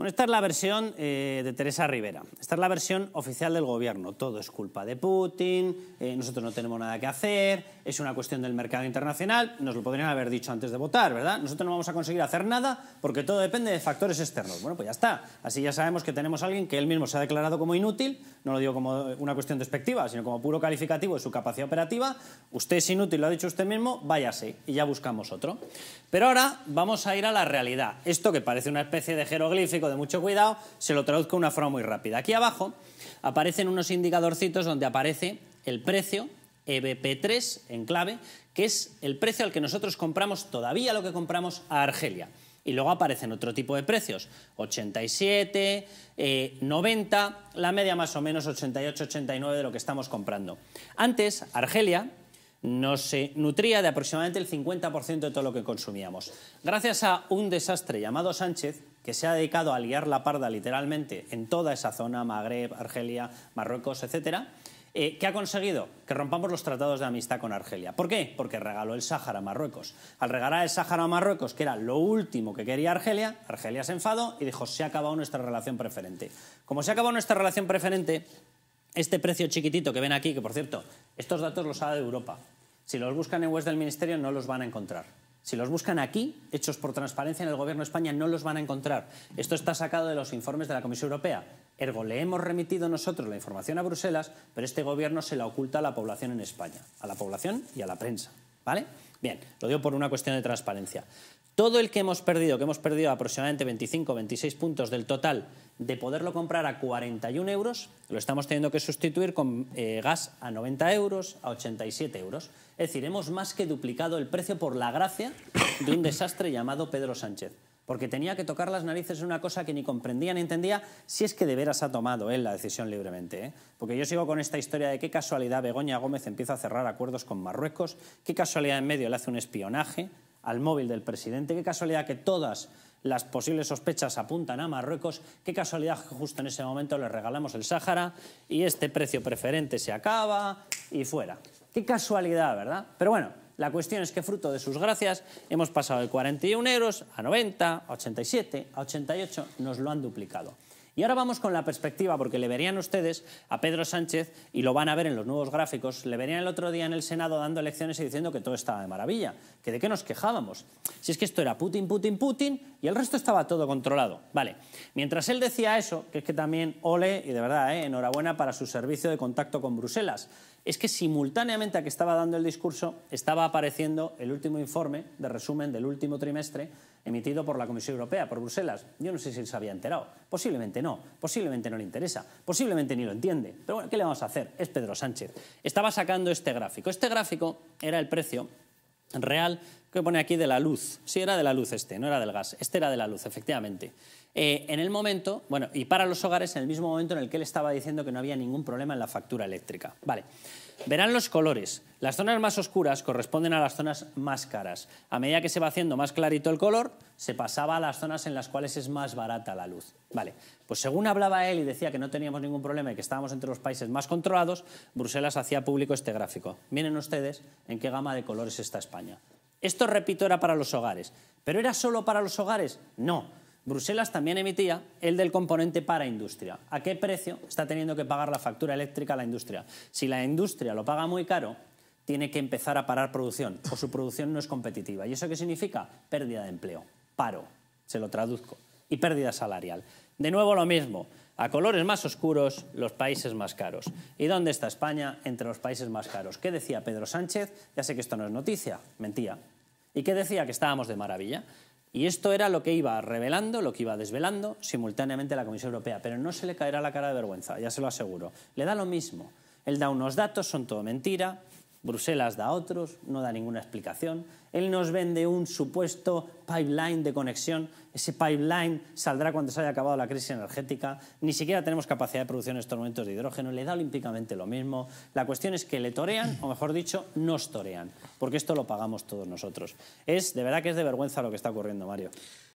Bueno, esta es la versión eh, de Teresa Rivera. Esta es la versión oficial del gobierno. Todo es culpa de Putin, eh, nosotros no tenemos nada que hacer, es una cuestión del mercado internacional. Nos lo podrían haber dicho antes de votar, ¿verdad? Nosotros no vamos a conseguir hacer nada porque todo depende de factores externos. Bueno, pues ya está. Así ya sabemos que tenemos a alguien que él mismo se ha declarado como inútil, no lo digo como una cuestión despectiva, sino como puro calificativo de su capacidad operativa. Usted es inútil, lo ha dicho usted mismo, váyase y ya buscamos otro. Pero ahora vamos a ir a la realidad. Esto que parece una especie de jeroglífico de mucho cuidado, se lo traduzco de una forma muy rápida. Aquí abajo aparecen unos indicadorcitos donde aparece el precio EBP3 en clave, que es el precio al que nosotros compramos todavía lo que compramos a Argelia. Y luego aparecen otro tipo de precios, 87, 90, eh, la media más o menos 88, 89 de lo que estamos comprando. Antes, Argelia no se nutría de aproximadamente el 50% de todo lo que consumíamos. Gracias a un desastre llamado Sánchez, que se ha dedicado a liar la parda literalmente en toda esa zona, Magreb, Argelia, Marruecos, etc., eh, ...¿qué que ha conseguido que rompamos los tratados de amistad con Argelia. ¿Por qué? Porque regaló el Sáhara a Marruecos. Al regalar el Sáhara a Marruecos, que era lo último que quería Argelia, Argelia se enfadó y dijo, se ha acabado nuestra relación preferente. Como se ha acabado nuestra relación preferente, este precio chiquitito que ven aquí, que por cierto, estos datos los ha de Europa. Si los buscan en webs del Ministerio no los van a encontrar. Si los buscan aquí, hechos por transparencia en el Gobierno de España, no los van a encontrar. Esto está sacado de los informes de la Comisión Europea. Ergo, le hemos remitido nosotros la información a Bruselas, pero este Gobierno se la oculta a la población en España, a la población y a la prensa. ¿Vale? Bien, lo digo por una cuestión de transparencia todo el que hemos perdido, que hemos perdido aproximadamente 25 26 puntos del total de poderlo comprar a 41 euros, lo estamos teniendo que sustituir con eh, gas a 90 euros, a 87 euros. Es decir, hemos más que duplicado el precio por la gracia de un desastre llamado Pedro Sánchez. Porque tenía que tocar las narices en una cosa que ni comprendía ni entendía, si es que de veras ha tomado él la decisión libremente. ¿eh? Porque yo sigo con esta historia de qué casualidad Begoña Gómez empieza a cerrar acuerdos con Marruecos, qué casualidad en medio le hace un espionaje al móvil del presidente. Qué casualidad que todas las posibles sospechas apuntan a Marruecos. Qué casualidad que justo en ese momento le regalamos el Sáhara y este precio preferente se acaba y fuera. Qué casualidad, ¿verdad? Pero bueno, la cuestión es que fruto de sus gracias hemos pasado de 41 euros a 90, a 87, a 88, nos lo han duplicado. Y ahora vamos con la perspectiva, porque le verían ustedes a Pedro Sánchez, y lo van a ver en los nuevos gráficos, le verían el otro día en el Senado dando lecciones y diciendo que todo estaba de maravilla, que de qué nos quejábamos. Si es que esto era Putin, Putin, Putin, y el resto estaba todo controlado. Vale, mientras él decía eso, que es que también ole, y de verdad, ¿eh? enhorabuena para su servicio de contacto con Bruselas, es que simultáneamente a que estaba dando el discurso, estaba apareciendo el último informe de resumen del último trimestre emitido por la Comisión Europea, por Bruselas. Yo no sé si se había enterado. Posiblemente no, posiblemente no le interesa, posiblemente ni lo entiende. Pero bueno, ¿qué le vamos a hacer? Es Pedro Sánchez. Estaba sacando este gráfico. Este gráfico era el precio real que pone aquí de la luz. Sí, era de la luz este, no era del gas. Este era de la luz, efectivamente. Eh, en el momento, bueno, y para los hogares, en el mismo momento en el que él estaba diciendo que no había ningún problema en la factura eléctrica. Vale. Verán los colores. Las zonas más oscuras corresponden a las zonas más caras. A medida que se va haciendo más clarito el color, se pasaba a las zonas en las cuales es más barata la luz. Vale. Pues según hablaba él y decía que no teníamos ningún problema y que estábamos entre los países más controlados, Bruselas hacía público este gráfico. Miren ustedes en qué gama de colores está España. Esto, repito, era para los hogares. ¿Pero era solo para los hogares? No. Bruselas también emitía el del componente para industria. ¿A qué precio está teniendo que pagar la factura eléctrica la industria? Si la industria lo paga muy caro, tiene que empezar a parar producción o su producción no es competitiva. ¿Y eso qué significa? Pérdida de empleo, paro, se lo traduzco, y pérdida salarial. De nuevo lo mismo, a colores más oscuros, los países más caros. ¿Y dónde está España? Entre los países más caros. ¿Qué decía Pedro Sánchez? Ya sé que esto no es noticia, mentía, y que decía que estábamos de maravilla. Y esto era lo que iba revelando, lo que iba desvelando simultáneamente la Comisión Europea. Pero no se le caerá la cara de vergüenza, ya se lo aseguro. Le da lo mismo. Él da unos datos, son todo mentira, Bruselas da otros, no da ninguna explicación. Él nos vende un supuesto pipeline de conexión. Ese pipeline saldrá cuando se haya acabado la crisis energética. Ni siquiera tenemos capacidad de producción en estos momentos de hidrógeno. Le da olímpicamente lo mismo. La cuestión es que le torean, o mejor dicho, nos torean, porque esto lo pagamos todos nosotros. Es de verdad que es de vergüenza lo que está ocurriendo, Mario.